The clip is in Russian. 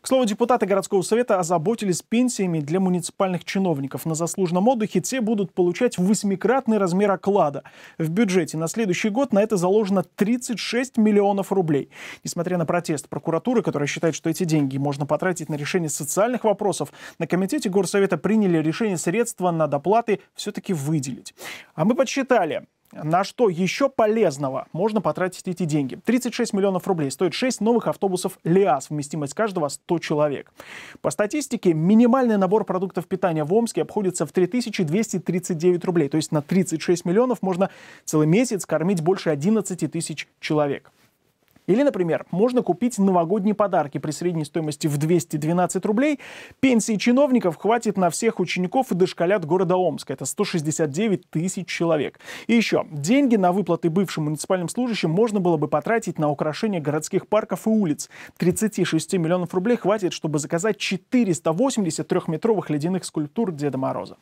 К слову, депутаты городского совета озаботились пенсиями для муниципальных чиновников. На заслуженном отдыхе те будут получать восьмикратный размер оклада. В бюджете на следующий год на это заложено 36 миллионов рублей. Несмотря на протест прокуратуры, которая считает, что эти деньги можно потратить на решение социальных вопросов, на комитете горсовета приняли решение средства на доплаты все-таки выделить. А мы подсчитали. На что еще полезного можно потратить эти деньги? 36 миллионов рублей стоит 6 новых автобусов ЛИАС, вместимость каждого 100 человек. По статистике, минимальный набор продуктов питания в Омске обходится в 3239 рублей. То есть на 36 миллионов можно целый месяц кормить больше 11 тысяч человек. Или, например, можно купить новогодние подарки при средней стоимости в 212 рублей. Пенсии чиновников хватит на всех учеников и дошколят города Омска. Это 169 тысяч человек. И еще, деньги на выплаты бывшим муниципальным служащим можно было бы потратить на украшение городских парков и улиц. 36 миллионов рублей хватит, чтобы заказать 483 метровых ледяных скульптур Деда Мороза.